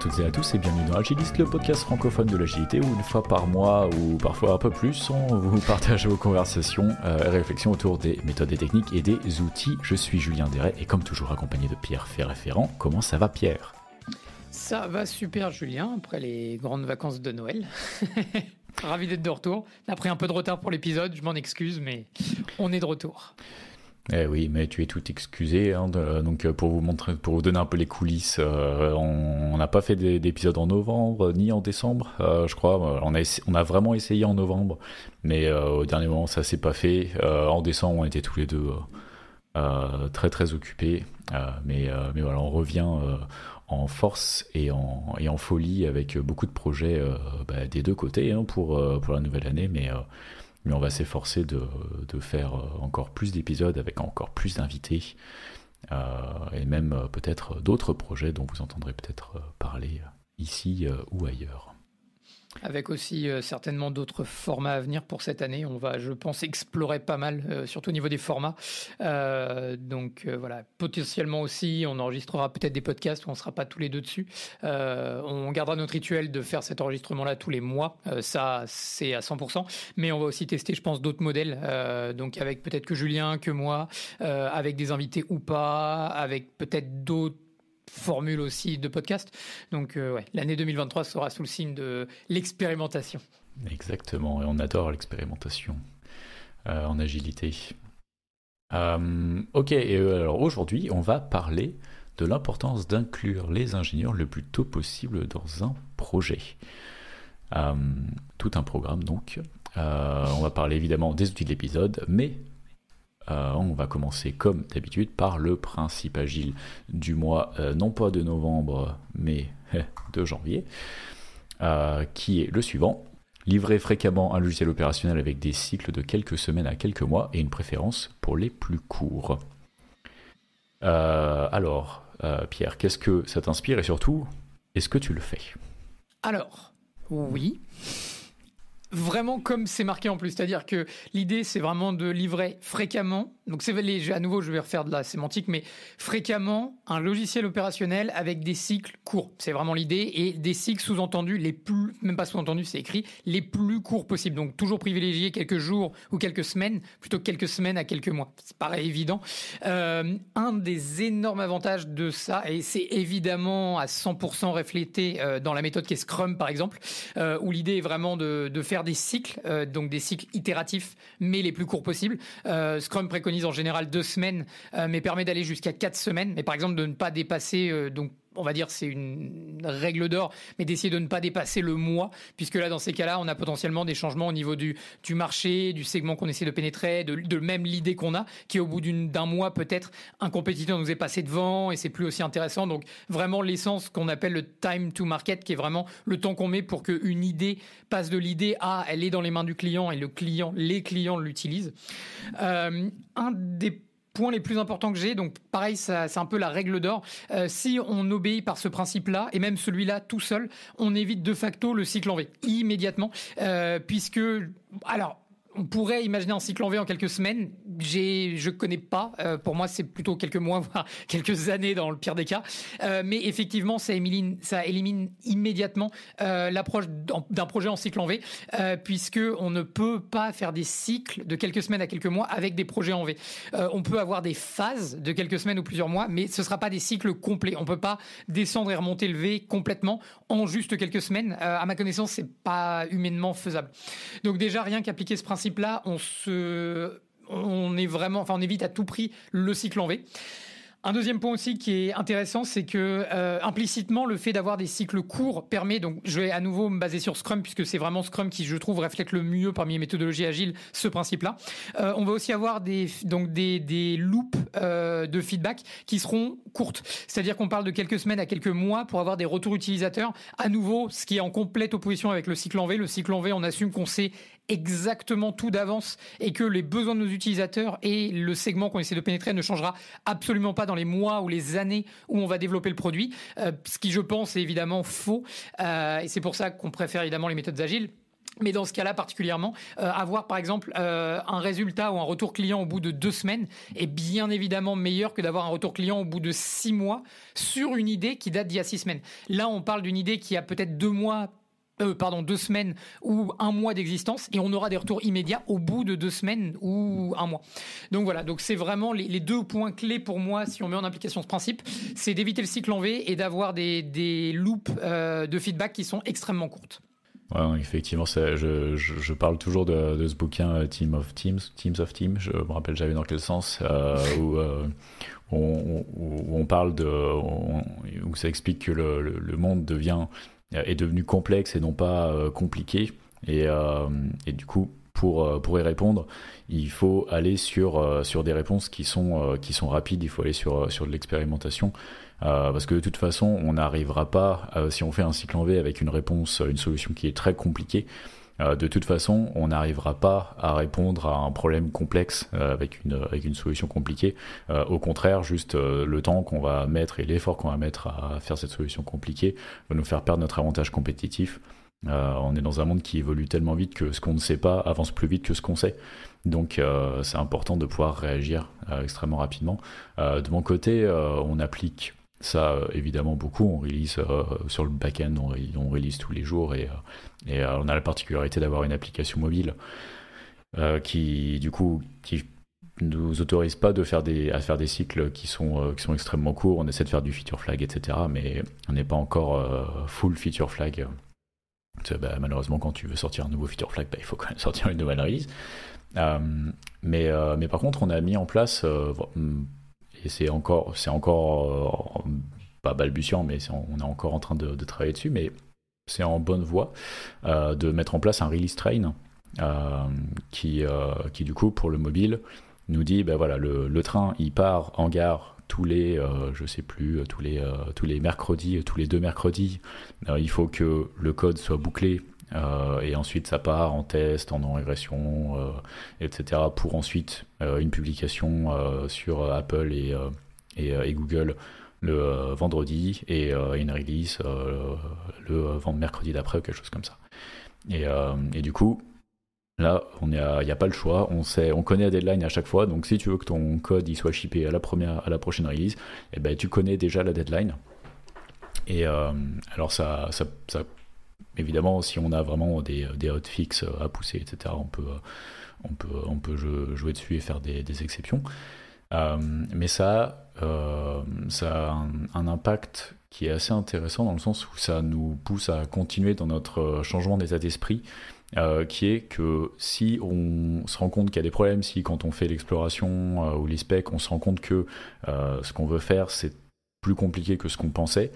toutes et à tous et bienvenue dans Agiliste, le podcast francophone de l'agilité où une fois par mois ou parfois un peu plus, on vous partage vos conversations euh, et réflexions autour des méthodes et techniques et des outils. Je suis Julien Deret et comme toujours accompagné de Pierre Ferréférent. Comment ça va Pierre Ça va super Julien, après les grandes vacances de Noël. Ravi d'être de retour. Après un peu de retard pour l'épisode, je m'en excuse, mais on est de retour. Eh oui, mais tu es tout excusé. Hein, donc euh, pour vous montrer, pour vous donner un peu les coulisses, euh, on n'a pas fait d'épisode en novembre ni en décembre, euh, je crois. On a, vraiment essayé en novembre, mais au dernier moment ça s'est pas fait. en décembre, on était tous les deux très très occupés, mais mais voilà, on revient en force et en, folie avec beaucoup de projets bah, des deux côtés hein, pour pour la nouvelle année, mais mais on va s'efforcer de, de, faire euh, encore plus d'épisodes avec encore plus d'invités euh, et même euh, peut-être d'autres projets dont vous entendrez peut-être parler ici ou ailleurs. Avec aussi euh, certainement d'autres formats à venir pour cette année. On va, je pense, explorer pas mal, euh, surtout au niveau des formats. Euh, donc voilà, potentiellement aussi, on enregistrera peut-être des podcasts où on ne sera pas tous les deux dessus. on gardera notre rituel de faire cet enregistrement-là tous les mois. ça, c'est à 100%. Mais on va aussi tester, je pense, d'autres modèles. donc avec peut-être que Julien, que moi, avec des invités ou pas, avec peut-être d'autres formule aussi de podcast. Donc euh, l'année 2023 sera sous le signe de l'expérimentation. Exactement, et on adore l'expérimentation euh, en agilité. Euh, ok, et alors aujourd'hui, on va parler de l'importance d'inclure les ingénieurs le plus tôt possible dans un projet. tout un programme donc. on va parler évidemment des outils de l'épisode, mais euh, on va commencer comme d'habitude par le principe agile du mois, euh, non pas de novembre, mais euh, de janvier, qui est le suivant. Livrer fréquemment un logiciel opérationnel avec des cycles de quelques semaines à quelques mois et une préférence pour les plus courts. alors, Pierre, qu'est-ce que ça t'inspire et surtout, est-ce que tu le fais Alors, oui vraiment comme c'est marqué en plus, c'est-à-dire que l'idée c'est vraiment de livrer fréquemment, donc c'est à nouveau je vais refaire de la sémantique, mais fréquemment un logiciel opérationnel avec des cycles courts, c'est vraiment l'idée, et des cycles sous-entendus les plus, même pas sous-entendus, c'est écrit, les plus courts possibles, donc toujours privilégier quelques jours ou quelques semaines, plutôt que quelques semaines à quelques mois, c'est paraît évident. Euh, un des énormes avantages de ça, et c'est évidemment à 100% reflété euh, dans la méthode qui est Scrum par exemple, euh, où l'idée est vraiment de, de faire des cycles, euh, donc des cycles itératifs, mais les plus courts possibles. Euh, Scrum préconise en général deux semaines, euh, mais permet d'aller jusqu'à quatre semaines. Mais par exemple, de ne pas dépasser donc on va dire c'est une règle d'or, mais d'essayer de ne pas dépasser le mois, puisque là dans ces cas-là, on a potentiellement des changements au niveau du, du marché, du segment qu'on essaie de pénétrer, de, même l'idée qu'on a, qui au bout d'un mois peut-être un compétiteur nous est passé devant et c'est plus aussi intéressant. Donc vraiment l'essence qu'on appelle le time to market, qui est vraiment le temps qu'on met pour qu'une idée passe de l'idée à elle est dans les mains du client et le client, les clients l'utilisent. Euh, un des Point les plus importants que j'ai. Donc pareil, c'est un peu la règle d'or. Euh, si on obéit par ce principe-là, et même celui-là tout seul, on évite de facto le cycle en V immédiatement, euh, puisque alors on pourrait imaginer un cycle en V en quelques semaines j'ai, je connais pas. Euh, pour moi, c'est plutôt quelques mois, voire quelques années dans le pire des cas. Euh, mais effectivement, ça élimine, ça élimine immédiatement euh, l'approche d'un projet en cycle en V, puisque on ne peut pas faire des cycles de quelques semaines à quelques mois avec des projets en V. on peut avoir des phases de quelques semaines ou plusieurs mois, mais ce sera pas des cycles complets. On peut pas descendre et remonter le V complètement en juste quelques semaines. à ma connaissance, c'est pas humainement faisable. Donc déjà, rien qu'appliquer ce principe-là, on se on est vraiment, enfin, on évite à tout prix le cycle en V. Un deuxième point aussi qui est intéressant, c'est que euh, implicitement le fait d'avoir des cycles courts permet. Donc, je vais à nouveau me baser sur Scrum puisque c'est vraiment Scrum qui, je trouve, reflète le mieux parmi les méthodologies agiles ce principe-là. Euh, on va aussi avoir des donc des loops euh, de feedback qui seront courtes. C'est-à-dire qu'on parle de quelques semaines à quelques mois pour avoir des retours utilisateurs. À nouveau, ce qui est en complète opposition avec le cycle en V. Le cycle en V, on assume qu'on sait exactement tout d'avance et que les besoins de nos utilisateurs et le segment qu'on essaie de pénétrer ne changera absolument pas dans les mois ou les années où on va développer le produit, euh, ce qui je pense est évidemment faux euh, et c'est pour ça qu'on préfère évidemment les méthodes agiles. Mais dans ce cas-là particulièrement, euh, avoir par exemple un résultat ou un retour client au bout de deux semaines est bien évidemment meilleur que d'avoir un retour client au bout de six mois sur une idée qui date d'il y a six semaines. Là, on parle d'une idée qui a peut-être deux mois euh, pardon, deux semaines ou un mois d'existence et on aura des retours immédiats au bout de deux semaines ou un mois. Donc voilà, donc c'est vraiment les, deux points clés pour moi si on met en application ce principe, c'est d'éviter le cycle en V et d'avoir des, des loops euh, de feedback qui sont extrêmement courtes. effectivement, je, parle toujours de, ce bouquin euh, Team of Teams, Teams of Teams, je me rappelle jamais dans quel sens, où, on, parle de, où ça explique que le monde devient euh, est devenu complexe et non pas euh, compliqué. Euh, et, du coup, pour, pour y répondre, il faut aller sur, sur des réponses qui sont, qui sont rapides, il faut aller sur, sur de l'expérimentation. parce que de toute façon, on n'arrivera pas, si on fait un cycle en V avec une réponse, une solution qui est très compliquée, euh, de toute façon, on n'arrivera pas à répondre à un problème complexe euh, avec, une, avec une solution compliquée. Euh, au contraire, juste le temps qu'on va mettre et l'effort qu'on va mettre à faire cette solution compliquée va nous faire perdre notre avantage compétitif. on est dans un monde qui évolue tellement vite que ce qu'on ne sait pas avance plus vite que ce qu'on sait. Donc c'est important de pouvoir réagir extrêmement rapidement. de mon côté, on applique ça, euh, évidemment, beaucoup. On release euh, sur le backend end on, release tous les jours et, euh, on a la particularité d'avoir une application mobile qui, du coup, qui nous autorise pas de faire des, à faire des cycles qui sont, qui sont extrêmement courts. On essaie de faire du feature flag, etc. Mais on n'est pas encore full feature flag. Bah, malheureusement, quand tu veux sortir un nouveau feature flag, bah, il faut quand même sortir une nouvelle release. mais, mais par contre, on a mis en place, et c'est encore, c'est encore euh, pas balbutiant, mais on est encore en train de, travailler dessus, mais c'est en bonne voie euh, de mettre en place un release train euh, qui, qui, du coup, pour le mobile, nous dit ben voilà, le, train il part en gare tous les, je sais plus, tous les, tous les mercredis, tous les deux mercredis. il faut que le code soit bouclé euh, et ensuite, ça part en test, en non-régression, euh, etc. pour ensuite euh, une publication sur Apple et, et, Google le vendredi et une release le, vendredi mercredi d'après ou quelque chose comme ça. Et, et du coup, là, il n'y a, pas le choix. On, sait, on connaît la deadline à chaque fois. Donc, si tu veux que ton code il soit shippé à la, première, à la prochaine release, et eh ben, tu connais déjà la deadline. Et alors ça, ça, évidemment, si on a vraiment des, euh, des hotfix euh, à pousser, etc., euh, on peut, on peut, on peut jouer dessus et faire des, des exceptions. mais ça, ça a un, impact qui est assez intéressant dans le sens où ça nous pousse à continuer dans notre changement d'état d'esprit, qui est que si on se rend compte qu'il y a des problèmes, si quand on fait l'exploration ou les on se rend compte que ce qu'on veut faire, c'est plus compliqué que ce qu'on pensait,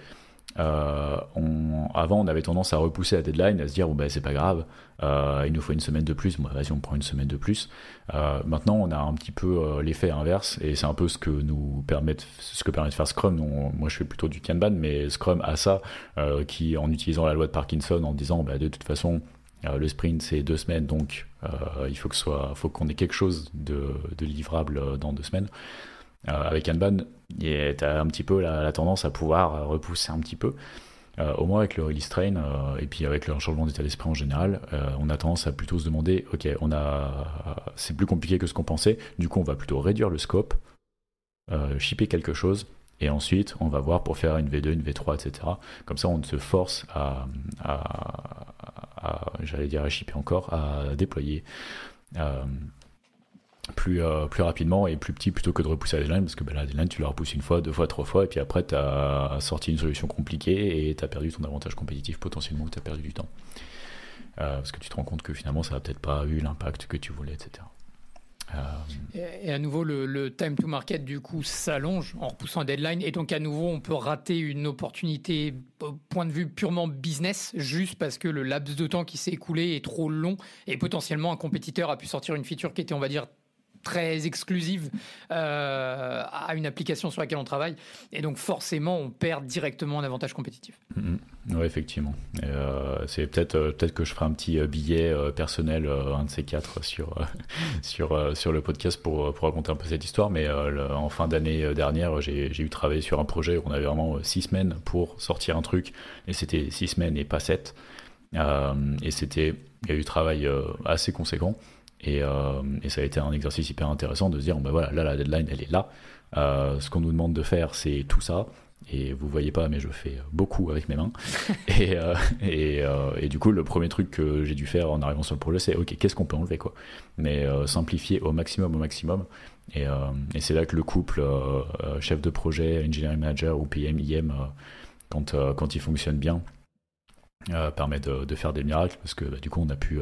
euh, on, avant, on avait tendance à repousser la deadline, à se dire bon ben, c'est pas grave, euh, il nous faut une semaine de plus. Bon, vas-y, on prend une semaine de plus. Euh, maintenant, on a un petit peu l'effet inverse, et c'est un peu ce que nous permet, ce que permet de faire Scrum. moi, je fais plutôt du Kanban, mais Scrum a ça, qui en utilisant la loi de Parkinson, en disant bah, de toute façon le sprint c'est deux semaines, donc il faut que faut qu'on ait quelque chose de livrable dans deux semaines. Euh, avec Kanban, tu as un petit peu la, tendance à pouvoir euh, repousser un petit peu. Euh, au moins avec le release train et puis avec le changement d'état d'esprit en général, on a tendance à plutôt se demander ok, on a, c'est plus compliqué que ce qu'on pensait, du coup on va plutôt réduire le scope, shipper quelque chose et ensuite on va voir pour faire une V2, une V3, etc. Comme ça on se force à, à j'allais dire à shipper encore, à déployer plus, euh, plus rapidement et plus petit plutôt que de repousser la deadline parce que ben, la deadline tu la repousses une fois, deux fois, trois fois et puis après tu as sorti une solution compliquée et tu as perdu ton avantage compétitif potentiellement ou tu as perdu du temps. Euh, parce que tu te rends compte que finalement ça n'a peut-être pas eu l'impact que tu voulais, etc. Euh, et, à nouveau, le, time to market du coup s'allonge en repoussant la deadline et donc à nouveau on peut rater une opportunité point de vue purement business juste parce que le laps de temps qui s'est écoulé est trop long et potentiellement un compétiteur a pu sortir une feature qui était on va dire très exclusive euh, à une application sur laquelle on travaille. Et donc forcément, on perd directement un avantage compétitif. Mm-hmm. Oui, effectivement. Euh, c'est peut-être euh, peut-être que je ferai un petit billet personnel, un de ces quatre, sur, sur, sur le podcast pour, pour raconter un peu cette histoire. Mais en fin d'année dernière, j'ai eu travaillé sur un projet où on avait vraiment six semaines pour sortir un truc. Et c'était six semaines et pas sept. et c'était, il y a eu du travail assez conséquent. Euh, et, ça a été un exercice hyper intéressant de se dire, ben voilà, la deadline, elle est là. Euh, ce qu'on nous demande de faire, c'est tout ça. Et vous voyez pas, mais je fais beaucoup avec mes mains. et, euh, et, du coup, le premier truc que j'ai dû faire en arrivant sur le projet, c'est OK, qu'est-ce qu'on peut enlever quoi Mais simplifier au maximum, au maximum. Et, c'est là que le couple chef de projet, engineering manager ou PM, quand, quand il fonctionne bien, permet de, faire des miracles parce que bah, du coup, on a pu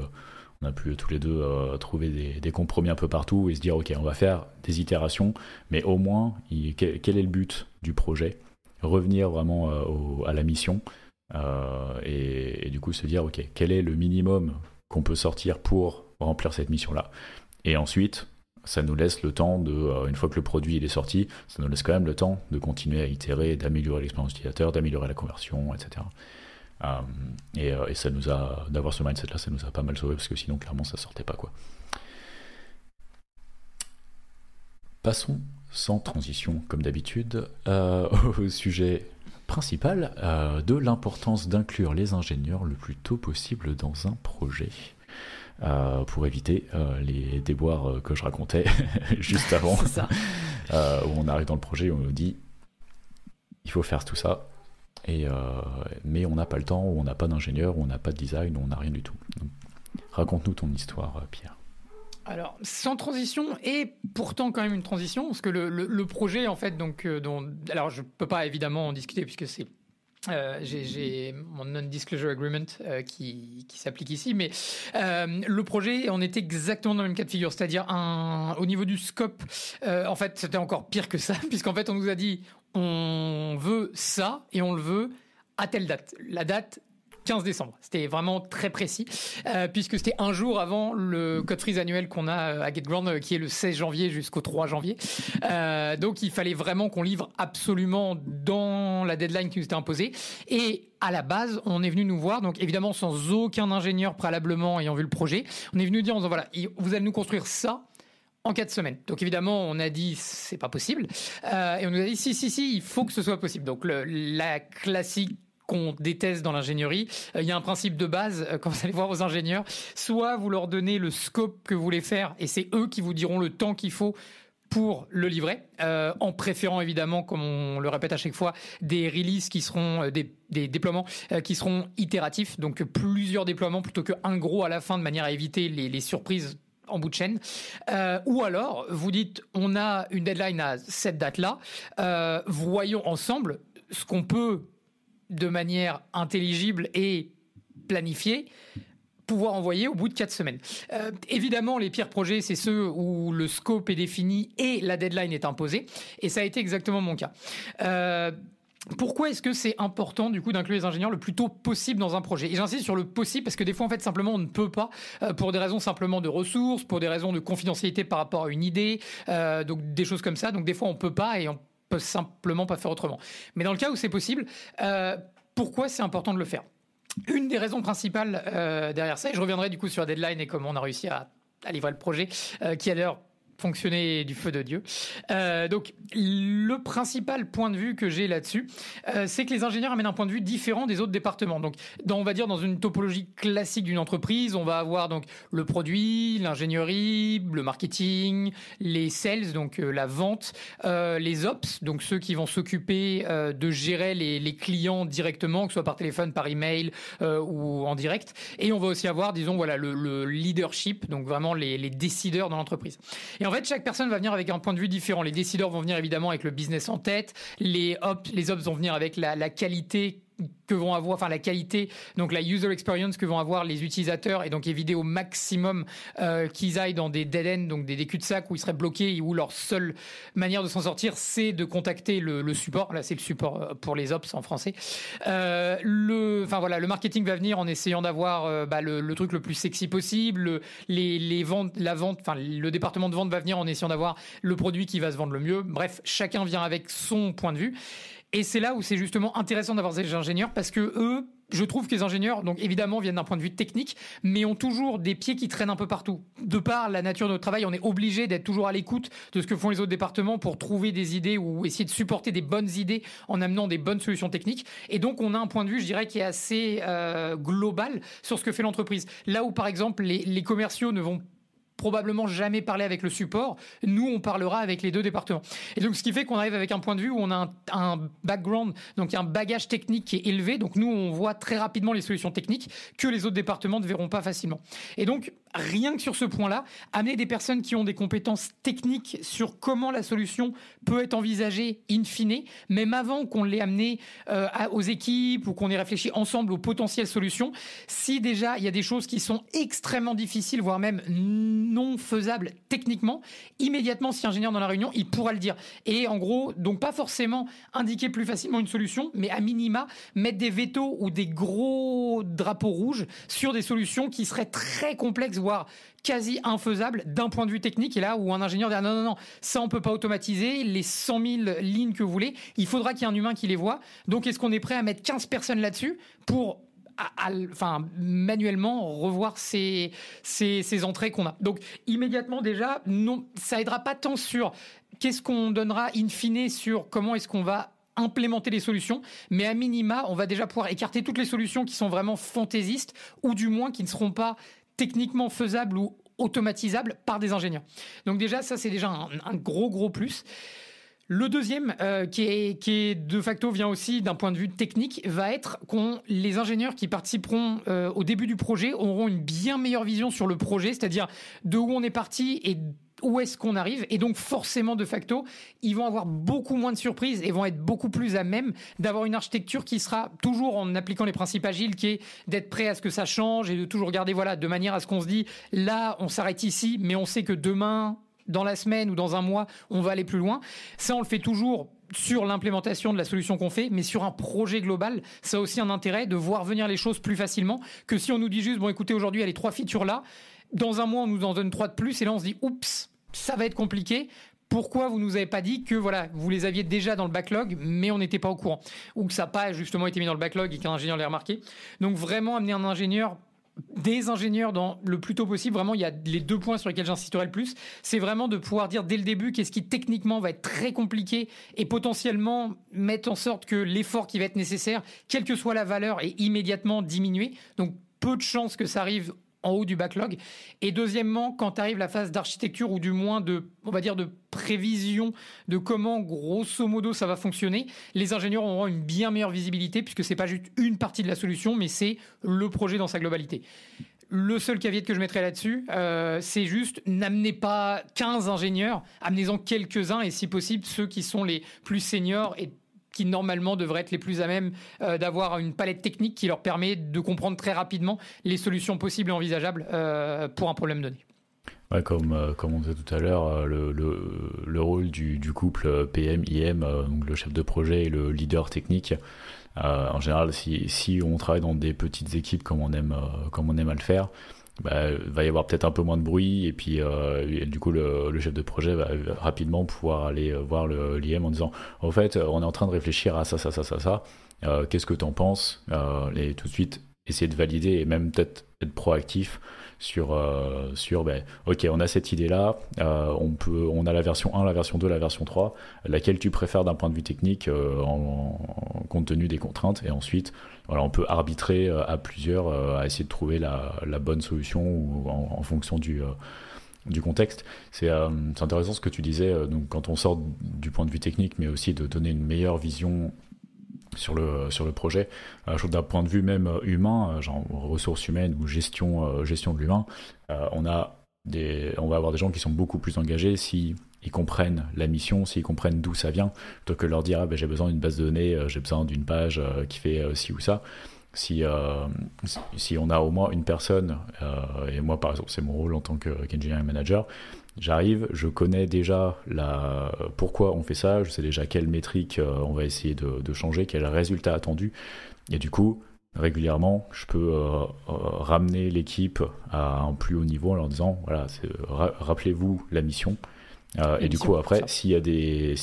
on a pu tous les deux euh, trouver des, compromis un peu partout et se dire, OK, on va faire des itérations, mais au moins, quel, est le but du projet Revenir vraiment euh, à la mission euh, et, du coup se dire, OK, quel est le minimum qu'on peut sortir pour remplir cette mission-là Et ensuite, ça nous laisse le temps de, une fois que le produit il est sorti, ça nous laisse quand même le temps de continuer à itérer, d'améliorer l'expérience utilisateur, d'améliorer la conversion, etc. Euh, euh, et, ça nous a, d'avoir ce mindset là, ça nous a pas mal sauvé parce que sinon, clairement, ça sortait pas quoi. Passons sans transition, comme d'habitude, euh, au sujet principal de l'importance d'inclure les ingénieurs le plus tôt possible dans un projet. pour éviter les déboires que je racontais juste avant, où on arrive dans le projet, et on nous dit il faut faire tout ça, et, euh, mais on n'a pas le temps, ou on n'a pas d'ingénieur, on n'a pas de design, ou on n'a rien du tout. Raconte-nous ton histoire, euh, Pierre. Alors, sans transition et pourtant quand même une transition, parce que le, projet en fait, donc, euh, dont, alors je peux pas évidemment en discuter puisque c'est euh, j'ai mon non-disclosure agreement euh, qui, qui s'applique ici, mais euh, le projet, on était exactement dans le même cas de figure, c'est-à-dire un, au niveau du scope, en fait, c'était encore pire que ça, puisqu'en fait, on nous a dit, on veut ça et on le veut à telle date. La date 15 décembre. C'était vraiment très précis, euh, puisque c'était un jour avant le code freeze annuel qu'on a euh, à GetGround, euh, qui est le 16 janvier jusqu'au 3 janvier. donc il fallait vraiment qu'on livre absolument dans la deadline qui nous était imposée. Et à la base, on est venu nous voir, donc évidemment sans aucun ingénieur préalablement ayant vu le projet, on est venu dire voilà, vous allez nous construire ça en quatre semaines. Donc évidemment, on a dit c'est pas possible, et on nous a dit si si si, il faut que ce soit possible. Donc la classique qu'on déteste dans l'ingénierie. Euh, il y a un principe de base euh, quand vous allez voir aux ingénieurs. Soit vous leur donnez le scope que vous voulez faire et c'est eux qui vous diront le temps qu'il faut pour le livrer, euh, en préférant évidemment, comme on le répète à chaque fois, des releases qui seront des, déploiements qui seront itératifs, donc plusieurs déploiements plutôt qu'un gros à la fin, de manière à éviter les, surprises en bout de chaîne. ou alors, vous dites, on a une deadline à cette date-là, voyons ensemble ce qu'on peut de manière intelligible et planifiée, pouvoir envoyer au bout de quatre semaines. Euh, évidemment, les pires projets, c'est ceux où le scope est défini et la deadline est imposée, et ça a été exactement mon cas. Euh, pourquoi est-ce que c'est important du coup d'inclure les ingénieurs le plus tôt possible dans un projet Et j'insiste sur le possible parce que des fois en fait simplement on ne peut pas euh, pour des raisons simplement de ressources, pour des raisons de confidentialité par rapport à une idée, donc des choses comme ça. Donc des fois on peut pas et on simplement pas faire autrement. Mais dans le cas où c'est possible, euh, pourquoi c'est important de le faire Une des raisons principales euh, derrière ça, et je reviendrai du coup sur deadline et comment on a réussi à, livrer le projet, euh, qui a l'heure fonctionner du feu de Dieu. Euh, donc le principal point de vue que j'ai là-dessus, euh, c'est que les ingénieurs amènent un point de vue différent des autres départements. Donc dans, on va dire dans une topologie classique d'une entreprise, on va avoir donc le produit, l'ingénierie, le marketing, les sales, donc euh, la vente, les ops, donc ceux qui vont s'occuper de gérer les, clients directement, que ce soit par téléphone, par email ou en direct. Et on va aussi avoir, disons voilà, le, leadership, donc vraiment les, les décideurs dans l'entreprise. Et en fait, chaque personne va venir avec un point de vue différent. Les décideurs vont venir évidemment avec le business en tête, les ops, les vont venir avec la qualité que vont avoir, enfin la qualité, donc la user experience que vont avoir les utilisateurs et donc éviter au maximum euh, qu'ils aillent dans des dead ends, donc des, des cul-de-sac où ils seraient bloqués et où leur seule manière de s'en sortir, c'est de contacter le, support. Là, c'est le support euh, pour les ops en français. Euh, le, enfin voilà, le marketing va venir en essayant d'avoir bah, le, truc le plus sexy possible. les, ventes, la vente, enfin le département de vente va venir en essayant d'avoir le produit qui va se vendre le mieux. Bref, chacun vient avec son point de vue. Et c'est là où c'est justement intéressant d'avoir des ingénieurs parce que eux, je trouve que les ingénieurs, donc évidemment, viennent d'un point de vue technique, mais ont toujours des pieds qui traînent un peu partout. De par la nature de notre travail, on est obligé d'être toujours à l'écoute de ce que font les autres départements pour trouver des idées ou essayer de supporter des bonnes idées en amenant des bonnes solutions techniques. Et donc, on a un point de vue, je dirais, qui est assez euh, global sur ce que fait l'entreprise. Là où, par exemple, les, les commerciaux ne vont probablement jamais parlé avec le support. Nous, on parlera avec les deux départements. Et donc, ce qui fait qu'on arrive avec un point de vue où on a un, background, donc un bagage technique qui est élevé. Donc, nous, on voit très rapidement les solutions techniques que les autres départements ne verront pas facilement. Et donc, rien que sur ce point-là, amener des personnes qui ont des compétences techniques sur comment la solution peut être envisagée in fine, même avant qu'on l'ait amené euh, aux équipes ou qu'on ait réfléchi ensemble aux potentielles solutions, si déjà il y a des choses qui sont extrêmement difficiles, voire même non faisables techniquement, immédiatement, si ingénieur dans la réunion, il pourra le dire. Et en gros, donc pas forcément indiquer plus facilement une solution, mais à minima, mettre des veto ou des gros drapeaux rouges sur des solutions qui seraient très complexes quasi infaisable d'un point de vue technique. Et là où un ingénieur dit ah, non, non, non, ça on peut pas automatiser, les 100 000 lignes que vous voulez, il faudra qu'il y ait un humain qui les voit. Donc est-ce qu'on est prêt à mettre 15 personnes là-dessus pour enfin, manuellement revoir ces, ces entrées qu'on a. Donc immédiatement déjà, non, ça aidera pas tant sur qu'est-ce qu'on donnera in fine sur comment est-ce qu'on va implémenter les solutions, mais à minima, on va déjà pouvoir écarter toutes les solutions qui sont vraiment fantaisistes, ou du moins qui ne seront pas techniquement faisable ou automatisable par des ingénieurs. Donc déjà, ça c'est déjà un, gros gros plus. Le deuxième, euh, qui, est, qui est de facto vient aussi d'un point de vue technique, va être qu'on les ingénieurs qui participeront euh, au début du projet auront une bien meilleure vision sur le projet, c'est-à-dire de où on est parti et où est-ce qu'on arrive. Et donc, forcément, de facto, ils vont avoir beaucoup moins de surprises et vont être beaucoup plus à même d'avoir une architecture qui sera toujours en appliquant les principes agiles, qui est d'être prêt à ce que ça change et de toujours garder, voilà, de manière à ce qu'on se dit, là, on s'arrête ici, mais on sait que demain, dans la semaine ou dans un mois, on va aller plus loin. Ça, on le fait toujours sur l'implémentation de la solution qu'on fait, mais sur un projet global, ça a aussi un intérêt de voir venir les choses plus facilement que si on nous dit juste, bon, écoutez, aujourd'hui, il y les trois features là, dans un mois, on nous en donne trois de plus, et là, on se dit, oups, ça va être compliqué pourquoi vous nous avez pas dit que voilà, vous les aviez déjà dans le backlog, mais on n'était pas au courant, ou que ça n'a pas justement été mis dans le backlog et qu'un ingénieur l'ait remarqué. Donc vraiment amener un ingénieur des ingénieurs dans le plus tôt possible. Vraiment, il y a les deux points sur lesquels j'insisterai le plus. C'est vraiment de pouvoir dire dès le début qu'est-ce qui techniquement va être très compliqué et potentiellement mettre en sorte que l'effort qui va être nécessaire, quelle que soit la valeur, est immédiatement diminué. Donc peu de chances que ça arrive en haut du backlog. Et deuxièmement, quand arrive la phase d'architecture ou du moins de, on va dire, de prévision de comment grosso modo ça va fonctionner, les ingénieurs auront une bien meilleure visibilité puisque c'est pas juste une partie de la solution, mais c'est le projet dans sa globalité. Le seul caveat que je mettrais là-dessus, euh, c'est juste n'amenez pas 15 ingénieurs, amenez-en quelques-uns et si possible ceux qui sont les plus seniors et qui normalement devraient être les plus à même euh, d'avoir une palette technique qui leur permet de comprendre très rapidement les solutions possibles et envisageables euh, pour un problème donné. comme, euh, comme on disait tout à l'heure, le, rôle du, couple PM-IM, donc le chef de projet et le leader technique, en général, si, si, on travaille dans des petites équipes comme on aime, comme on aime à le faire, bah, va y avoir peut-être un peu moins de bruit et puis euh, du coup le, chef de projet va rapidement pouvoir aller euh, voir l'IM en disant en fait on est en train de réfléchir à ça ça ça ça ça euh, qu'est-ce que t'en penses euh, et tout de suite essayer de valider et même peut-être être proactif sur, euh, sur ben, ok, on a cette idée-là, euh, on, peut, on a la version 1, la version 2, la version 3, laquelle tu préfères d'un point de vue technique euh, en, compte tenu des contraintes, et ensuite, voilà, on peut arbitrer à plusieurs à essayer de trouver la, bonne solution ou en, fonction du contexte. C'est intéressant ce que tu disais, donc quand on sort du point de vue technique, mais aussi de donner une meilleure vision sur le, sur le projet. Euh, je trouve d'un point de vue même euh, humain, euh, genre ressources humaines ou gestion, gestion de l'humain, on, a des, on va avoir des gens qui sont beaucoup plus engagés si comprennent la mission, s'ils comprennent d'où ça vient, plutôt que leur dire ah, ben, j'ai besoin d'une base de données, j'ai besoin d'une page qui fait ci ou ça. Si, si on a au moins une personne, et moi par exemple c'est mon rôle en tant qu'engineering manager, J'arrive, je connais déjà la... pourquoi on fait ça, je sais déjà quelle métrique euh, on va essayer de, changer, quel résultat attendu. Et du coup, régulièrement, je peux euh, euh, ramener l'équipe à un plus haut niveau en leur disant voilà, rappelez-vous la mission. et du coup, après, s'il y, a des,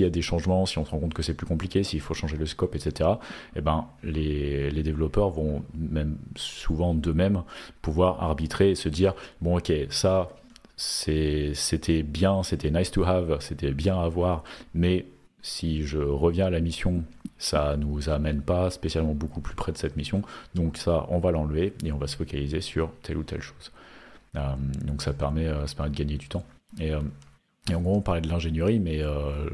y a des changements, si on se rend compte que c'est plus compliqué, s'il faut changer le scope, etc., et eh ben, les, les développeurs vont même souvent d'eux-mêmes pouvoir arbitrer et se dire bon, ok, ça, c'était bien, c'était nice to have, c'était bien à voir, mais si je reviens à la mission, ça nous amène pas spécialement beaucoup plus près de cette mission, donc ça, on va l'enlever et on va se focaliser sur telle ou telle chose. Euh, donc euh, ça permet, de gagner du temps. Euh, et, en gros, on parlait de l'ingénierie, mais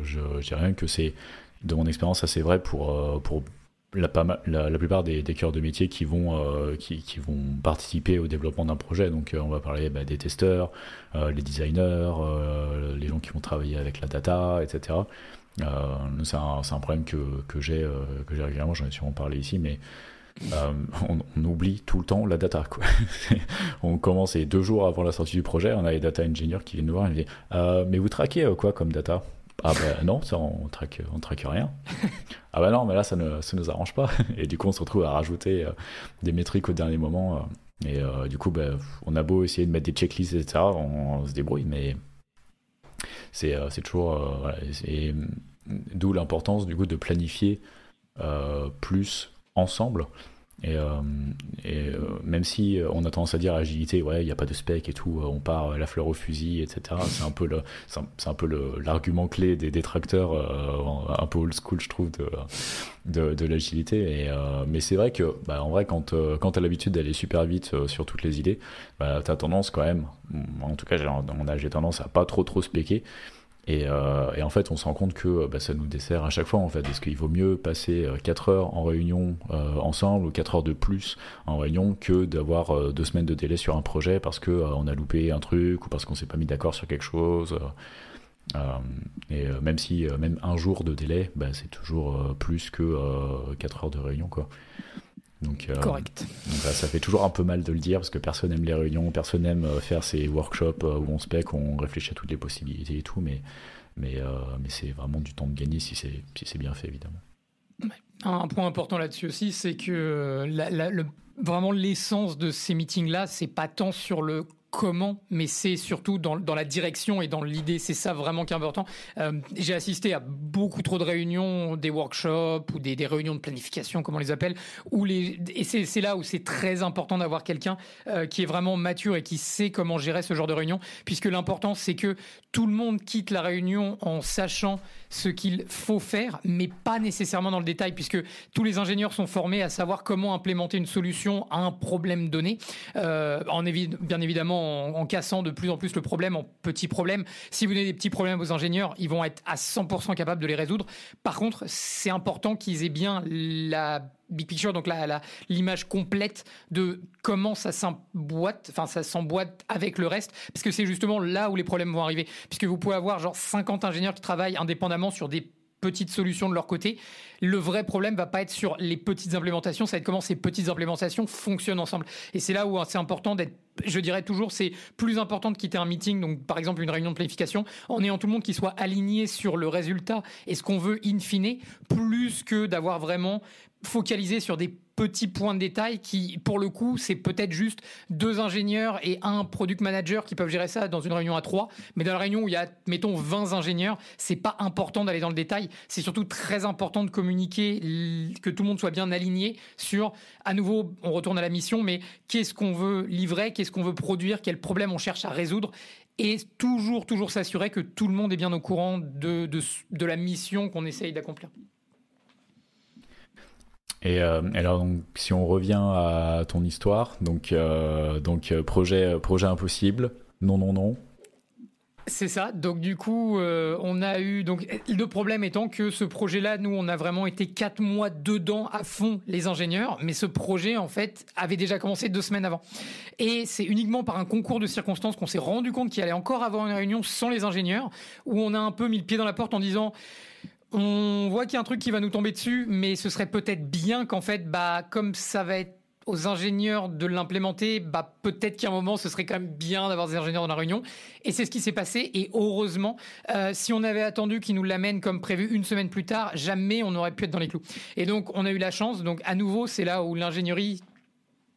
je, dirais que c'est, de mon expérience, assez vrai pour, pour la, plupart des, des cœurs de métier qui vont, euh, qui, vont participer au développement d'un projet. Donc, euh, on va parler bah, des testeurs, euh, les designers, les gens qui vont travailler avec la data, etc. c'est un, problème que, que j'ai régulièrement, j'en ai sûrement parlé ici, mais on, oublie tout le temps la data. Quoi. on commence et deux jours avant la sortie du projet, on a les data engineers qui viennent nous voir et disent Mais vous traquez quoi comme data ah bah non, ça, on traque, on traque rien. ah bah non, mais là, ça ne nous arrange pas. Et du coup, on se retrouve à rajouter euh, des métriques au dernier moment. Euh. et euh, du coup, bah, on a beau essayer de mettre des checklists, etc., on, se débrouille, mais c'est toujours... d'où l'importance, du coup, de planifier plus ensemble et, euh, euh, même si euh, on a tendance à dire agilité, ouais, il n'y a pas de spec et tout, on part la fleur au fusil, etc. C'est un peu le, c'est un, l'argument clé des détracteurs, un peu old school, je trouve, de, de, l'agilité. mais c'est vrai que, bah, en vrai, quand, quand as l'habitude d'aller super vite sur toutes les idées, bah, tu as tendance quand même, en tout cas, on a, j'ai tendance à pas trop trop specker et, euh, et, en fait, on se rend compte que euh, bah, ça nous dessert à chaque fois. En fait, est-ce qu'il vaut mieux passer 4 euh, heures en réunion ensemble ou 4 heures de plus en réunion que d'avoir 2 deux semaines de délai sur un projet parce qu'on a loupé un truc ou parce qu'on s'est pas mis d'accord sur quelque chose. et même si même un jour de délai, bah, c'est toujours plus que 4 heures de réunion, quoi. Donc, euh, Correct. ça fait toujours un peu mal de le dire parce que personne aime les réunions, personne aime euh, faire ces workshops euh, où on se où on réfléchit à toutes les possibilités et tout, mais, mais, mais c'est vraiment du temps de gagner si c'est si bien fait, évidemment. Un point important là-dessus aussi, c'est que la, le, vraiment l'essence de ces meetings-là, c'est pas tant sur le comment, mais c'est surtout dans, la direction et dans l'idée, c'est ça vraiment qui est important. Euh, j'ai assisté à beaucoup trop de réunions, des workshops ou des, réunions de planification, comme on les appelle, où et c'est là où c'est très important d'avoir quelqu'un euh, qui est vraiment mature et qui sait comment gérer ce genre de réunion, puisque l'important c'est que tout le monde quitte la réunion en sachant ce qu'il faut faire, mais pas nécessairement dans le détail, puisque tous les ingénieurs sont formés à savoir comment implémenter une solution à un problème donné, euh, bien évidemment en, cassant de plus en plus le problème en petits problèmes. Si vous donnez des petits problèmes aux ingénieurs, ils vont être à 100% capables de les résoudre. Par contre, c'est important qu'ils aient bien la big picture, donc là, l'image complète de comment ça s'emboîte, enfin ça s'emboîte avec le reste, parce que c'est justement là où les problèmes vont arriver, puisque vous pouvez avoir genre 50 ingénieurs qui travaillent indépendamment sur des petites solutions de leur côté. Le vrai problème va pas être sur les petites implémentations, ça va être comment ces petites implémentations fonctionnent ensemble. Et c'est là où c'est important d'être je dirais toujours, c'est plus important de quitter un meeting, donc par exemple une réunion de planification, en ayant tout le monde qui soit aligné sur le résultat et ce qu'on veut in fine, plus que d'avoir vraiment focaliser sur des petits points de détail qui, pour le coup, c'est peut-être juste deux ingénieurs et un product manager qui peuvent gérer ça dans une réunion à trois. Mais dans la réunion où il y a, mettons, 20 ingénieurs, c'est pas important d'aller dans le détail. C'est surtout très important de communiquer, que tout le monde soit bien aligné sur, à nouveau, on retourne à la mission, mais qu'est-ce qu'on veut livrer, qu'est-ce qu'on veut produire, quel problème on cherche à résoudre. Et toujours, toujours s'assurer que tout le monde est bien au courant de la mission qu'on essaye d'accomplir. Et alors, euh, donc, si on revient à ton histoire, donc, euh, euh, projet, impossible, non, non, non. C'est ça. Donc du coup, on a eu donc le problème étant que ce projet-là, nous, on a vraiment été quatre mois dedans à fond les ingénieurs, mais ce projet en fait avait déjà commencé deux semaines avant. Et c'est uniquement par un concours de circonstances qu'on s'est rendu compte qu'il allait encore avoir une réunion sans les ingénieurs, où on a un peu mis le pied dans la porte en disant on voit qu'il y a un truc qui va nous tomber dessus, mais ce serait peut-être bien qu'en fait, bah, comme ça va être aux ingénieurs de l'implémenter, bah, peut-être qu'à un moment, ce serait quand même bien d'avoir des ingénieurs dans la réunion. Et c'est ce qui s'est passé. Et heureusement, euh, si on avait attendu qu'ils nous l'amènent comme prévu une semaine plus tard, jamais on n'aurait pu être dans les clous. Et donc, on a eu la chance. Donc, à nouveau, c'est là où l'ingénierie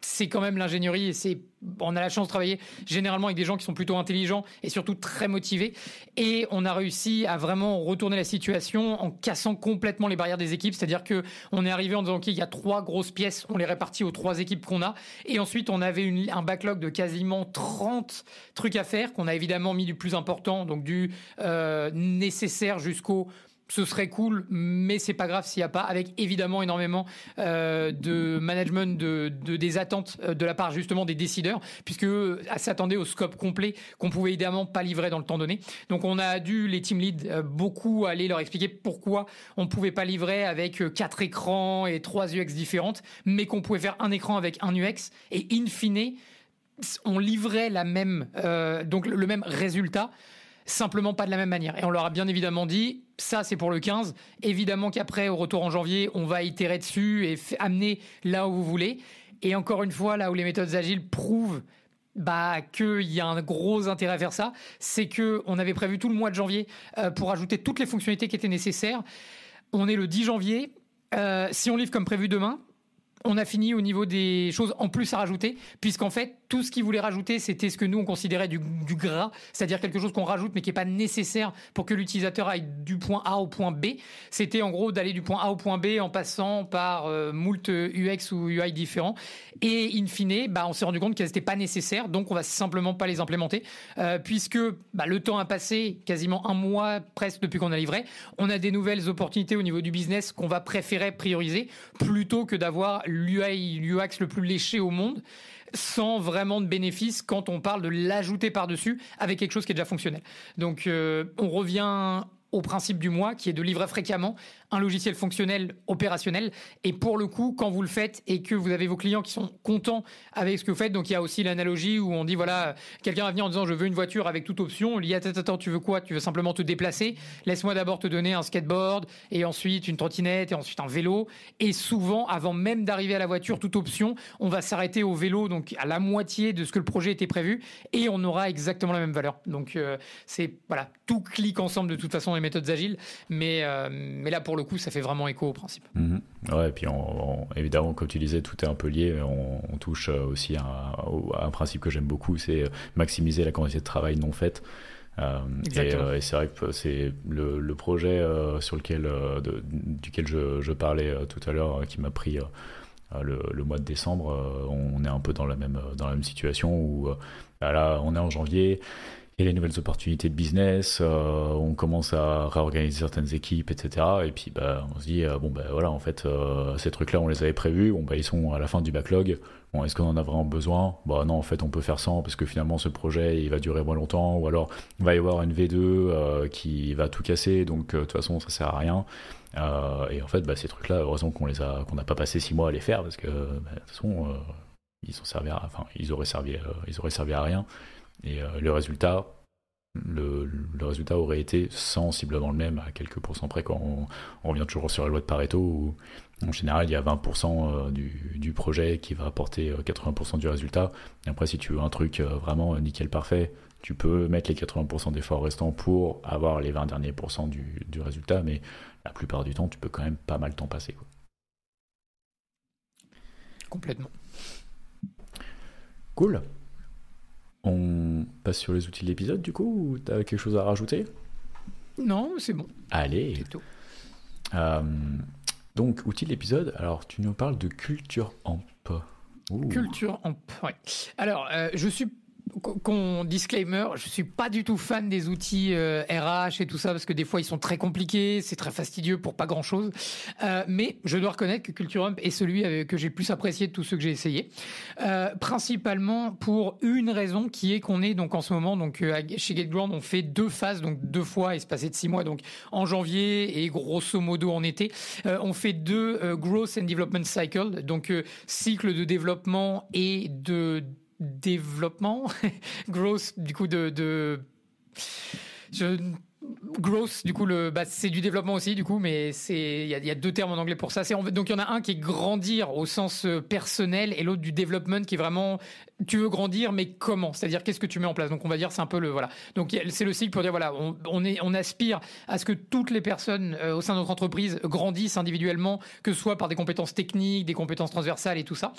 c'est quand même l'ingénierie et c'est on a la chance de travailler généralement avec des gens qui sont plutôt intelligents et surtout très motivés et on a réussi à vraiment retourner la situation en cassant complètement les barrières des équipes, c'est-à-dire que on est arrivé en disant qu'il y a trois grosses pièces, on les répartit aux trois équipes qu'on a et ensuite on avait un backlog de quasiment 30 trucs à faire qu'on a évidemment mis du plus important donc du euh, nécessaire jusqu'au ce serait cool, mais c'est pas grave s'il n'y a pas, avec évidemment énormément euh, de management de, des attentes euh, de la part justement des décideurs, puisque euh, s'attendaient au scope complet qu'on pouvait évidemment pas livrer dans le temps donné. Donc on a dû les team leads beaucoup aller leur expliquer pourquoi on pouvait pas livrer avec quatre écrans et trois UX différentes, mais qu'on pouvait faire un écran avec un UX et in fine on livrait la même donc le même résultat simplement pas de la même manière. Et on leur a bien évidemment dit, ça c'est pour le 15, évidemment qu'après, au retour en janvier, on va itérer dessus et amener là où vous voulez. Et encore une fois, là où les méthodes agiles prouvent bah qu'il y a un gros intérêt à faire ça, c'est que on avait prévu tout le mois de janvier euh, pour ajouter toutes les fonctionnalités qui étaient nécessaires. On est le 10 janvier. Euh, si on livre comme prévu demain, on a fini au niveau des choses en plus à rajouter, puisqu'en fait, tout ce qu'ils voulaient rajouter, c'était ce que nous, on considérait du, gras, c'est-à-dire quelque chose qu'on rajoute mais qui n'est pas nécessaire pour que l'utilisateur aille du point A au point B. C'était en gros d'aller du point A au point B en passant par euh, moult UX ou UI différents. Et in fine, bah, on s'est rendu compte qu'elles n'étaient pas nécessaires, donc on va simplement pas les implémenter, euh, puisque bah, le temps a passé, quasiment un mois presque depuis qu'on a livré. On a des nouvelles opportunités au niveau du business qu'on va préférer prioriser, plutôt que d'avoir l'UI, le plus léché au monde, sans vraiment de bénéfice quand on parle de l'ajouter par-dessus avec quelque chose qui est déjà fonctionnel. Donc, euh, on revient au principe du mois, qui est de livrer fréquemment un logiciel fonctionnel opérationnel. Et pour le coup, quand vous le faites et que vous avez vos clients qui sont contents avec ce que vous faites, donc il y a aussi l'analogie où on dit voilà, quelqu'un va venir en disant je veux une voiture avec toute option, il a attends, attends, tu veux quoi Tu veux simplement te déplacer Laisse-moi d'abord te donner un skateboard et ensuite une trottinette et ensuite un vélo. Et souvent, avant même d'arriver à la voiture, toute option, on va s'arrêter au vélo, donc à la moitié de ce que le projet était prévu et on aura exactement la même valeur. Donc euh, c'est voilà, tout clique ensemble de toute façon méthodes agiles, mais, euh, mais là, pour le coup, ça fait vraiment écho au principe. Oui, mhm. Ouais, et puis évidemment, comme tu disais, tout est un peu lié. On, touche euh, aussi à, un principe que j'aime beaucoup, c'est euh, maximiser la quantité de travail non faite. et, c'est vrai que c'est le, projet sur lequel, duquel je, parlais tout à l'heure, qui m'a pris le, le, mois de décembre. on est un peu dans la même, dans la même situation où bah là, on est en janvier les nouvelles opportunités de business, euh, on commence à réorganiser certaines équipes, etc. Et puis bah, on se dit, euh, bon ben voilà, en fait, euh, ces trucs-là, on les avait prévus, bon, bah, ils sont à la fin du backlog, bon, est-ce qu'on en a vraiment besoin Bah non, en fait, on peut faire sans, parce que finalement, ce projet, il va durer moins longtemps, ou alors il va y avoir une V2 qui va tout casser, donc de toute façon, ça sert à rien. et en fait, bah, ces trucs-là, heureusement qu'on les a, qu'on n'a pas passé six mois à les faire, parce que bah, de toute façon, ils sont enfin, ils auraient servi, ils auraient servi à rien. Et euh, le résultat, le, résultat aurait été sensiblement le même, à quelques pourcents près, quand on, revient toujours sur la loi de Pareto, où en général, il y a 20% euh, du, projet qui va apporter 80% euh, du résultat. Et après, si tu veux un truc vraiment nickel parfait, tu peux mettre les 80% d'efforts restants pour avoir les 20 derniers pourcents du, résultat, mais la plupart du temps, tu peux quand même pas mal temps passer. Complètement. Cool. On passe sur les outils de l'épisode du coup ou t'as quelque chose à rajouter Non, c'est bon. Allez. C'est tout. Euh, donc, outils de l'épisode, alors tu nous parles de culture amp. Culture amp, ouais. Alors, euh, je suis qu'on disclaimer, je suis pas du tout fan des outils RH euh, et tout ça parce que des fois ils sont très compliqués, c'est très fastidieux pour pas grand chose. Euh, mais je dois reconnaître que Culture Hump est celui euh, que j'ai plus apprécié de tous ceux que j'ai essayé, principalement pour une raison qui est qu'on est donc en ce moment donc chez GateGround on fait deux phases donc deux fois espacées de six mois donc en janvier et grosso modo en été on fait deux growth and development cycle donc cycle de développement et de développement, growth du coup de, de... growth du coup le bah, c'est du développement aussi du coup mais c'est il y a, deux termes en anglais pour ça c'est donc il y en a un qui est grandir au sens euh, personnel et l'autre du development qui est vraiment tu veux grandir, mais comment C'est-à-dire qu'est-ce que tu mets en place Donc on va dire c'est un peu le voilà. Donc c'est le cycle pour dire voilà, on, aspire à ce que toutes les personnes euh, au sein de notre entreprise grandissent individuellement, que ce soit par des compétences techniques, des compétences transversales et tout ça.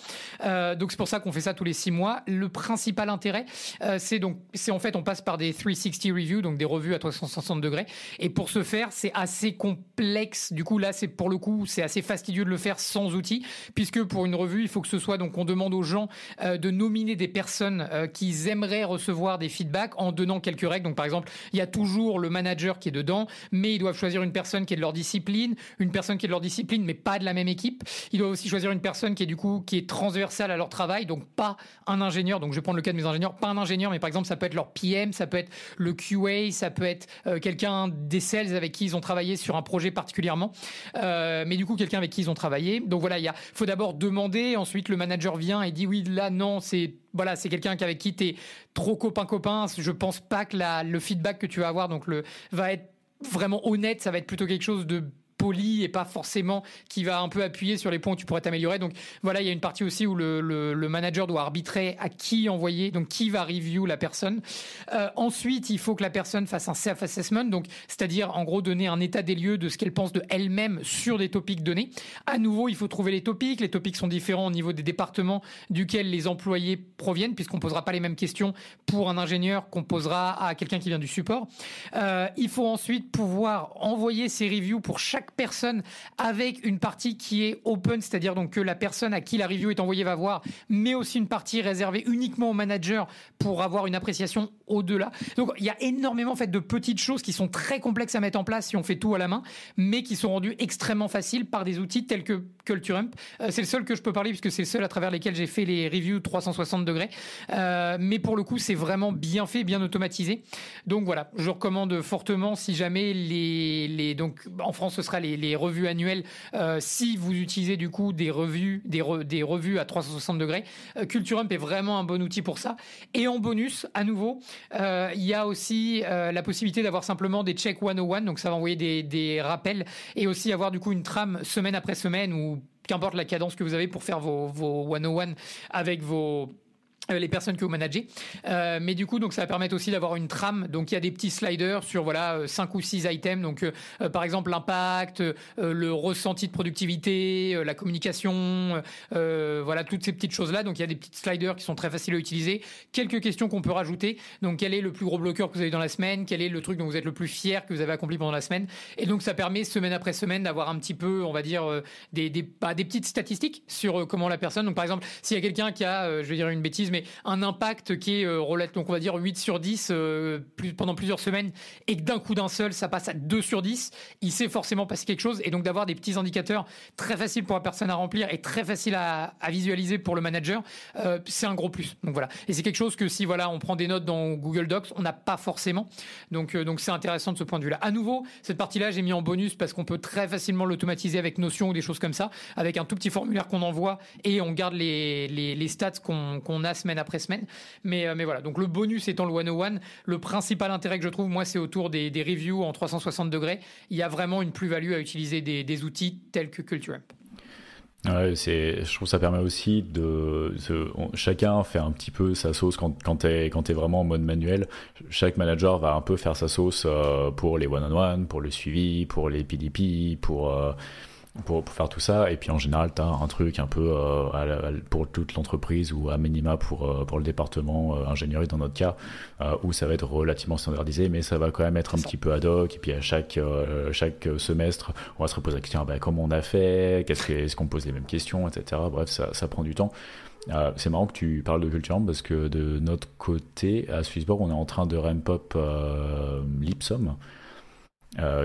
Euh, donc c'est pour ça qu'on fait ça tous les six mois. Le principal intérêt, euh, c'est donc c'est en fait on passe par des 360 reviews, donc des revues à 360 degrés. Et pour ce faire, c'est assez complexe. Du coup là, c'est pour le coup c'est assez fastidieux de le faire sans outils, puisque pour une revue, il faut que ce soit donc on demande aux gens de nominer des personnes euh, qui aimeraient recevoir des feedbacks en donnant quelques règles. Donc par exemple, il y a toujours le manager qui est dedans, mais ils doivent choisir une personne qui est de leur discipline, une personne qui est de leur discipline, mais pas de la même équipe. Ils doivent aussi choisir une personne qui est du coup qui est transversale à leur travail, donc pas un ingénieur. Donc je vais prendre le cas de mes ingénieurs, pas un ingénieur, mais par exemple ça peut être leur PM, ça peut être le QA, ça peut être euh, quelqu'un des sales avec qui ils ont travaillé sur un projet particulièrement, euh, mais du coup quelqu'un avec qui ils ont travaillé. Donc voilà, il y a, faut d'abord demander, ensuite le manager vient et dit oui là non c'est voilà, c'est quelqu'un avec qui tu es trop copain-copain. Je pense pas que le feedback que tu vas avoir donc le, va être vraiment honnête. Ça va être plutôt quelque chose de poli et pas forcément qui va un peu appuyer sur les points où tu pourrais t'améliorer. Donc voilà, il y a une partie aussi où le, le, manager doit arbitrer à qui envoyer, donc qui va review la personne. Euh, ensuite, il faut que la personne fasse un self-assessment, donc c'est-à-dire en gros donner un état des lieux de ce qu'elle pense de elle-même sur des topics donnés. À nouveau, il faut trouver les topics. Les topics sont différents au niveau des départements duquel les employés proviennent, puisqu'on posera pas les mêmes questions pour un ingénieur qu'on posera à quelqu'un qui vient du support. Euh, il faut ensuite pouvoir envoyer ces reviews pour chaque personne avec une partie qui est open, c'est-à-dire donc que la personne à qui la review est envoyée va voir, mais aussi une partie réservée uniquement au manager pour avoir une appréciation au-delà. Donc il y a énormément fait de petites choses qui sont très complexes à mettre en place si on fait tout à la main, mais qui sont rendues extrêmement faciles par des outils tels que Culture euh, c'est le seul que je peux parler puisque c'est le seul à travers lesquels j'ai fait les reviews 360 degrés. Euh, mais pour le coup, c'est vraiment bien fait, bien automatisé. Donc voilà, je recommande fortement si jamais les, les donc en France ce sera les, revues annuelles. Euh, si vous utilisez du coup des revues, des, des revues à 360 degrés, Culture est vraiment un bon outil pour ça. Et en bonus, à nouveau, il y a aussi la possibilité d'avoir simplement des check 101, donc ça va envoyer des, des rappels et aussi avoir du coup une trame semaine après semaine ou qu'importe la cadence que vous avez pour faire vos, 101 avec vos euh, les personnes que vous managez. Euh, mais du coup, donc ça va permettre aussi d'avoir une trame. Donc il y a des petits sliders sur voilà euh, cinq ou six items. Donc par exemple l'impact, le ressenti de productivité, la communication, voilà toutes ces petites choses là. Donc il y a des petits sliders qui sont très faciles à utiliser. Quelques questions qu'on peut rajouter. Donc quel est le plus gros bloqueur que vous avez dans la semaine Quel est le truc dont vous êtes le plus fier que vous avez accompli pendant la semaine Et donc ça permet semaine après semaine d'avoir un petit peu, on va dire des bah, des, petites statistiques sur comment la personne. Donc par exemple s'il y a quelqu'un qui a, je veux dire une bêtise mais un impact qui est euh, donc on va dire 8 sur 10 euh, plus, pendant plusieurs semaines, et que d'un coup d'un seul, ça passe à 2 sur 10, il sait forcément passer quelque chose. Et donc d'avoir des petits indicateurs très faciles pour la personne à remplir et très faciles à, visualiser pour le manager, euh, c'est un gros plus. Donc voilà. Et c'est quelque chose que si voilà, on prend des notes dans Google Docs, on n'a pas forcément. Donc donc c'est intéressant de ce point de vue-là. À nouveau, cette partie-là, j'ai mis en bonus parce qu'on peut très facilement l'automatiser avec Notion ou des choses comme ça, avec un tout petit formulaire qu'on envoie et on garde les, les, les stats qu'on qu'on a semaine après semaine. Mais, euh, mais voilà, donc le bonus étant le 101, le principal intérêt que je trouve, moi, c'est autour des, reviews en 360 degrés. Il y a vraiment une plus-value à utiliser des, outils tels que Culture Ouais, c'est, je trouve que ça permet aussi de, chacun fait un petit peu sa sauce quand, quand t'es quand es vraiment en mode manuel. Chaque manager va un peu faire sa sauce euh, pour les one-on-one, oh pour le suivi, pour les PDP, pour euh, pour, faire tout ça. Et puis en général, tu as un truc un peu euh, pour toute l'entreprise ou à minima pour, euh, pour le département euh, ingénierie dans notre cas, où ça va être relativement standardisé, mais ça va quand même être un petit peu ad hoc. Et puis à chaque, chaque semestre, on va se reposer la question ah ben, comment on a fait Qu'est-ce Est-ce qu'on pose les mêmes questions etc. Bref, ça, prend du temps. c'est marrant que tu parles de culture parce que de notre côté, à Swissborg, on est en train de ramp up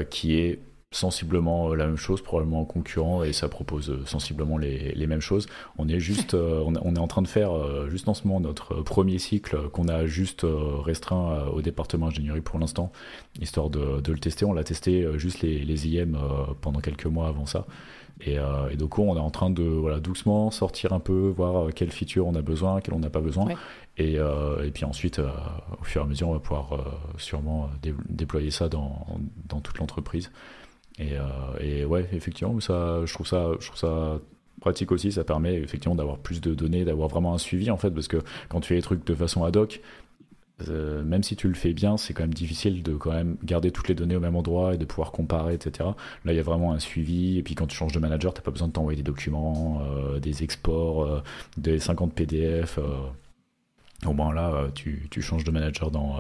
qui est sensiblement euh, la même chose, probablement concurrent, et ça propose euh, sensiblement les, les mêmes choses. On est juste, euh, on, est en train de faire juste en ce moment notre premier cycle qu'on a juste restreint au département ingénierie pour l'instant, histoire de, de, le tester. On l'a testé juste les, les IM pendant quelques mois avant ça. Et, et, donc on est en train de voilà, doucement sortir un peu, voir quelles features on a besoin, quelles on n'a pas besoin. Et, et, puis ensuite, au fur et à mesure, on va pouvoir sûrement déployer ça dans, dans toute l'entreprise. Euh, et, ouais, effectivement, ça, je trouve ça, pratique aussi, ça permet effectivement d'avoir plus de données, d'avoir vraiment un suivi en fait, parce que quand tu fais les trucs de façon ad hoc, euh, même si tu le fais bien, c'est quand même difficile de quand même garder toutes les données au même endroit et de pouvoir comparer, etc. Là, il y a vraiment un suivi. Et puis quand tu changes de manager, t'as pas besoin de t'envoyer des documents, euh, des exports, des 50 PDF. Au moins là, tu, changes de manager dans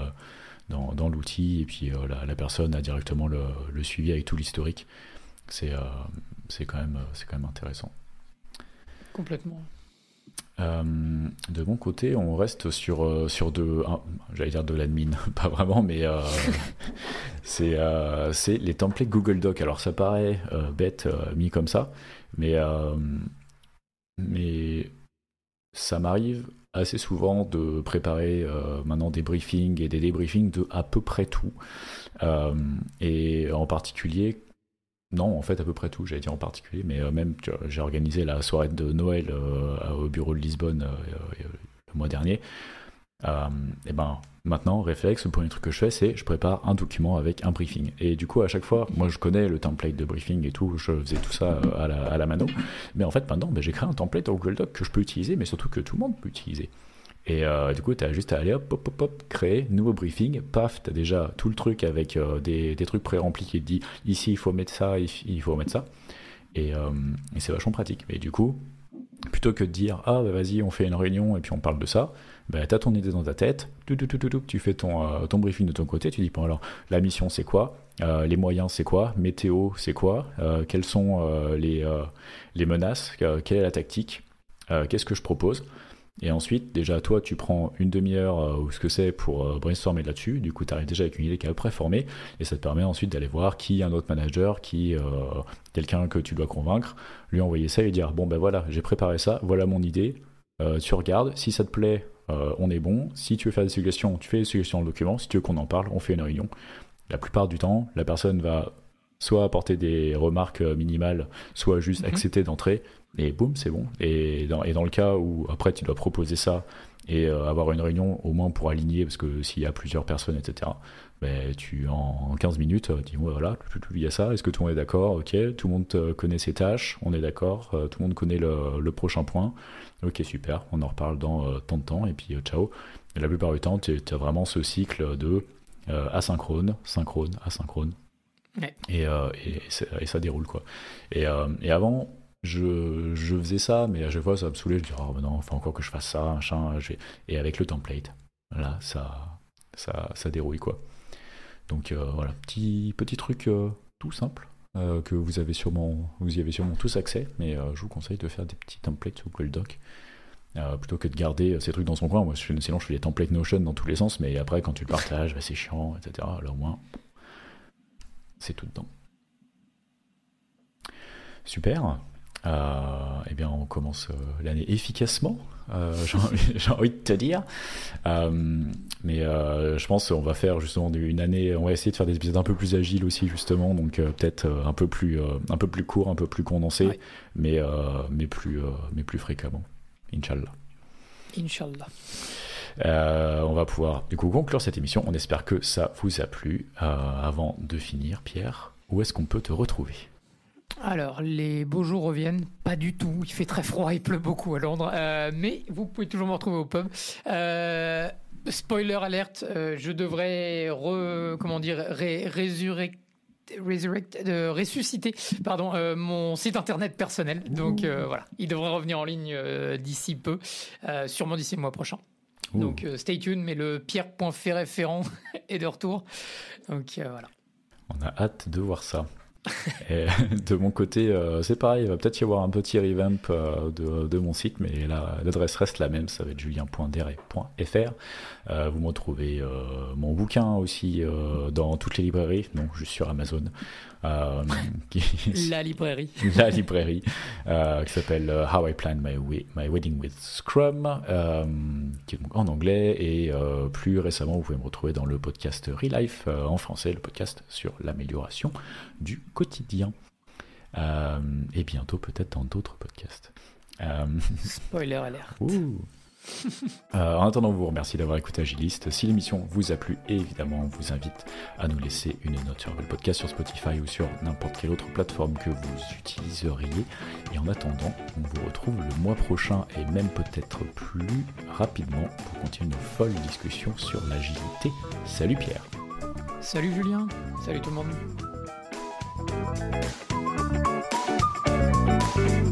dans, l'outil, et puis euh, la, personne a directement le, suivi avec tout l'historique. C'est euh, quand, même, euh, quand même intéressant. Complètement. de mon côté, on reste sur, sur de, j'allais dire de l'admin, pas vraiment, mais c'est les templates Google Doc. Alors ça paraît bête mis comme ça, mais, mais ça m'arrive assez souvent de préparer euh, maintenant des briefings et des débriefings de à peu près tout. Euh, et en particulier, non, en fait, à peu près tout, j'allais dire en particulier, mais euh, même j'ai organisé la soirée de Noël au bureau de Lisbonne le mois dernier. Euh, et ben maintenant, réflexe, le premier truc que je fais, c'est je prépare un document avec un briefing. Et du coup, à chaque fois, moi je connais le template de briefing et tout, je faisais tout ça euh, à la, mano. Mais en fait, maintenant, ben, j'ai créé un template en Google Doc que je peux utiliser, mais surtout que tout le monde peut utiliser. Et euh, du coup, tu as juste à aller hop, hop, hop, créer, nouveau briefing, paf, tu as déjà tout le truc avec des, trucs pré-remplis qui te dit ici il faut mettre ça, il faut mettre ça. Et, c'est vachement pratique. Mais du coup, plutôt que de dire ah bah, vas-y, on fait une réunion et puis on parle de ça, ben, tu as ton idée dans ta tête, tu, fais euh, ton, briefing de ton côté, tu dis, bon alors, la mission c'est quoi euh, Les moyens c'est quoi Météo c'est quoi euh, Quelles sont les, menaces Quelle est la tactique Qu'est-ce que je propose et ensuite, déjà, toi, tu prends une demi-heure ou ce que c'est pour brainstormer là-dessus. Du coup, tu arrives déjà avec une idée qui est à peu près formée et ça te permet ensuite d'aller voir qui un autre manager, qui quelqu'un que tu dois convaincre, lui envoyer ça et lui dire Bon, ben voilà, j'ai préparé ça, voilà mon idée, tu regardes, si ça te plaît, euh, on est bon. Si tu veux faire des suggestions, tu fais des suggestions dans le document. Si tu veux qu'on en parle, on fait une réunion. La plupart du temps, la personne va soit apporter des remarques euh, minimales, soit juste mhm. accepter d'entrer, et boum, c'est bon. Et dans, et dans, le cas où après tu dois proposer ça et euh, avoir une réunion au moins pour aligner, parce que s'il y a plusieurs personnes, etc., ben, tu, en, 15 minutes, euh, dis voilà, il y a ça, est-ce que tout le monde est d'accord Ok, tout le monde connaît ses tâches, on est d'accord, tout le monde connaît le, prochain point. Ok, super, on en reparle dans tant de temps, et puis ciao. la plupart du temps, tu as vraiment ce cycle de asynchrone, synchrone, asynchrone, euh, et, ça déroule quoi. Et, euh, avant, je, faisais ça, mais à chaque fois ça me saoulait. Je disais, oh non, faut encore que je fasse ça, machin. Et avec le template, là, ça, ça, dérouille quoi. Donc euh, voilà, petit, petit truc tout simple que vous avez sûrement, vous y avez sûrement tous accès, mais je vous conseille de faire des petits templates sur Google Doc. plutôt que de garder ces trucs dans son coin. Moi, sinon, je fais des templates Notion dans tous les sens, mais après, quand tu le partages, bah, c'est chiant, etc. Alors au moins, c'est tout dedans. Super. Euh, eh bien, on commence euh, l'année efficacement, euh, j'ai envie de te dire. mais je pense qu'on va faire justement une année, on va essayer de faire des épisodes un peu plus agiles aussi, justement, donc peut-être un, peu plus, un peu plus court, un peu plus condensé, mais, mais, plus, mais plus fréquemment. Inch'Allah. Inch'Allah. Euh, on va pouvoir du coup conclure cette émission. On espère que ça vous a plu. Euh, avant de finir, Pierre, où est-ce qu'on peut te retrouver alors, les beaux jours reviennent, pas du tout. Il fait très froid, il pleut beaucoup à Londres, euh, mais vous pouvez toujours me retrouver au pub. spoiler alerte, je devrais comment dire, ressusciter pardon, mon site internet personnel. Donc voilà, il devrait revenir en ligne d'ici peu, sûrement d'ici le mois prochain. Donc euh, stay tuned, mais le pierre.ferré-ferrand est de retour. Donc euh, voilà. On a hâte de voir ça. de mon côté, euh, c'est pareil, il va peut-être y avoir un petit revamp de, mon site, mais l'adresse reste la même, ça va être julien.deret.fr. Euh, vous me retrouvez euh, mon bouquin aussi euh, dans toutes les librairies, non, juste sur Amazon. La librairie. La librairie, qui s'appelle How I Plan My, My Wedding with Scrum, qui est en anglais. Et plus récemment, vous pouvez me retrouver dans le podcast Relife en français, le podcast sur l'amélioration du quotidien. et bientôt peut-être dans d'autres podcasts. Spoiler alert. Euh, en attendant, vous remercie d'avoir écouté Agiliste. Si l'émission vous a plu, évidemment, on vous invite à nous laisser une note sur le Podcast, sur Spotify ou sur n'importe quelle autre plateforme que vous utiliseriez. Et en attendant, on vous retrouve le mois prochain et même peut-être plus rapidement pour continuer nos folles discussions sur l'agilité. Salut Pierre. Salut Julien. Salut tout le monde.